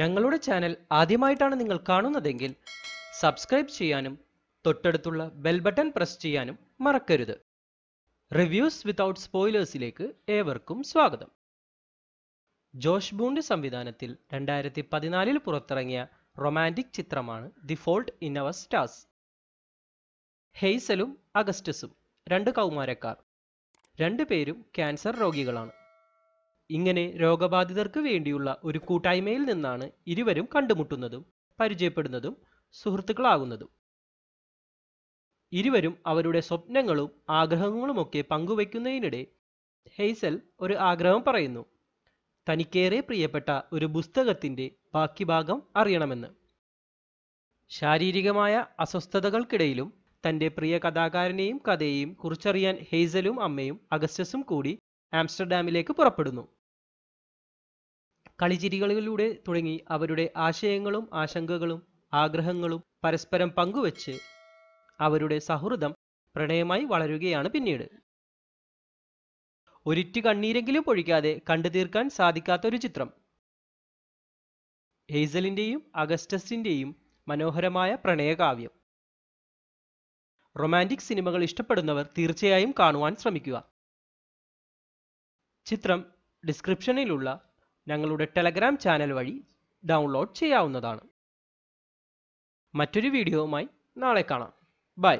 ഞങ്ങളുടെ ചാനൽ ആദ്യമായിട്ടാണ് നിങ്ങൾ കാണുന്നതെങ്കിൽ സബ്സ്ക്രൈബ് ചെയ്യാനും തൊട്ടടുത്തുള്ള ബെൽ ബട്ടൺ പ്രസ് ചെയ്യാനും മറക്കരുത് റിവ്യൂസ് വിതൗട്ട് സ്പോയിലേഴ്സിലേക്ക് ഏവർക്കും സ്വാഗതം ജോഷ് ബൂണ്ട് സംവിധാനത്തിൽ രണ്ടായിരത്തി പതിനാലിൽ പുറത്തിറങ്ങിയ റൊമാൻറ്റിക് ചിത്രമാണ് the fault in our stars ഹെയ്സലും അഗസ്റ്റസും രണ്ട് കൗമാരക്കാർ രണ്ടുപേരും ക്യാൻസർ രോഗികളാണ് ഇങ്ങനെ രോഗബാധിതർക്ക് വേണ്ടിയുള്ള ഒരു കൂട്ടായ്മയിൽ നിന്നാണ് ഇരുവരും കണ്ടുമുട്ടുന്നതും പരിചയപ്പെടുന്നതും സുഹൃത്തുക്കളാകുന്നതും ഇരുവരും അവരുടെ സ്വപ്നങ്ങളും ആഗ്രഹങ്ങളുമൊക്കെ പങ്കുവയ്ക്കുന്നതിനിടെ ഹെയ്സൽ ഒരു ആഗ്രഹം പറയുന്നു തനിക്കേറെ പ്രിയപ്പെട്ട ഒരു പുസ്തകത്തിൻ്റെ ബാക്കി ഭാഗം അറിയണമെന്ന് ശാരീരികമായ അസ്വസ്ഥതകൾക്കിടയിലും തൻ്റെ പ്രിയ കഥാകാരനെയും കഥയെയും കുറിച്ചറിയാൻ ഹെയ്സലും അമ്മയും അഗസ്റ്റസും കൂടി ആംസ്റ്റർഡാമിലേക്ക് പുറപ്പെടുന്നു കളിചിരികളിലൂടെ തുടങ്ങി അവരുടെ ആശയങ്ങളും ആശങ്കകളും ആഗ്രഹങ്ങളും പരസ്പരം പങ്കുവച്ച് അവരുടെ സൗഹൃദം പ്രണയമായി വളരുകയാണ് പിന്നീട് ഒരിറ്റു കണ്ണീരെങ്കിലും പൊഴിക്കാതെ കണ്ടു തീർക്കാൻ സാധിക്കാത്ത ഒരു ചിത്രം ഹെയ്സലിന്റെയും അഗസ്റ്റസിൻ്റെയും മനോഹരമായ പ്രണയകാവ്യം റൊമാൻറ്റിക് സിനിമകൾ ഇഷ്ടപ്പെടുന്നവർ തീർച്ചയായും കാണുവാൻ ശ്രമിക്കുക ചിത്രം ഡിസ്ക്രിപ്ഷനിലുള്ള ഞങ്ങളുടെ ടെലഗ്രാം ചാനൽ വഴി ഡൗൺലോഡ് ചെയ്യാവുന്നതാണ് മറ്റൊരു വീഡിയോവുമായി നാളെ കാണാം ബൈ